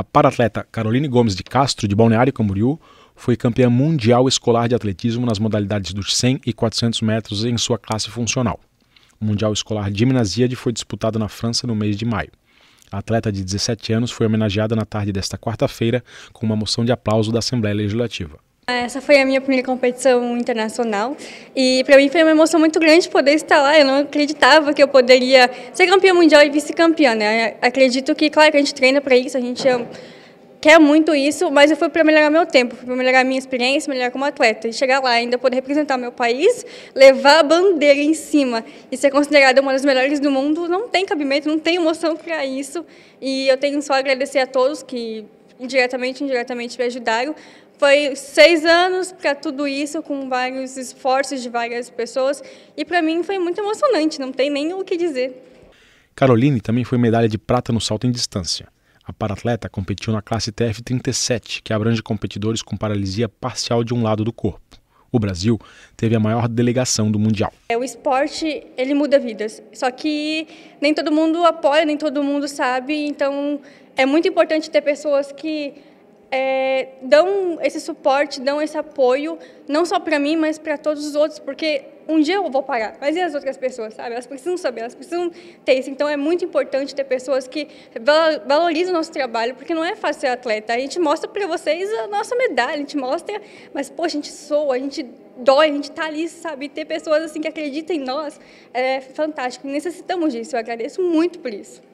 A paratleta Caroline Gomes de Castro, de Balneário Camboriú, foi campeã mundial escolar de atletismo nas modalidades dos 100 e 400 metros em sua classe funcional. O Mundial Escolar de de foi disputado na França no mês de maio. A atleta de 17 anos foi homenageada na tarde desta quarta-feira com uma moção de aplauso da Assembleia Legislativa. Ah, essa foi a minha primeira competição internacional e para mim foi uma emoção muito grande poder estar lá. Eu não acreditava que eu poderia ser campeã mundial e vice-campeã, né? Acredito que, claro, que a gente treina para isso, a gente quer muito isso, mas eu fui para melhorar meu tempo, para melhorar minha experiência, melhorar como atleta e chegar lá ainda poder representar meu país, levar a bandeira em cima e ser considerada uma das melhores do mundo, não tem cabimento, não tem emoção para isso. E eu tenho só a agradecer a todos que diretamente indiretamente me ajudaram. Foi seis anos para tudo isso, com vários esforços de várias pessoas, e para mim foi muito emocionante, não tem nem o que dizer. Caroline também foi medalha de prata no salto em distância. A paratleta competiu na classe TF37, que abrange competidores com paralisia parcial de um lado do corpo. O Brasil teve a maior delegação do Mundial. É, o esporte, ele muda vidas. Só que nem todo mundo apoia, nem todo mundo sabe. Então, é muito importante ter pessoas que é, dão esse suporte, dão esse apoio, não só para mim, mas para todos os outros, porque um dia eu vou parar, mas e as outras pessoas, sabe? Elas precisam saber, elas precisam ter isso. Então é muito importante ter pessoas que valorizam o nosso trabalho, porque não é fácil ser atleta. A gente mostra para vocês a nossa medalha, a gente mostra, mas poxa, a gente soa, a gente dói, a gente tá ali, sabe? Ter pessoas assim que acreditam em nós é fantástico. Necessitamos disso, eu agradeço muito por isso.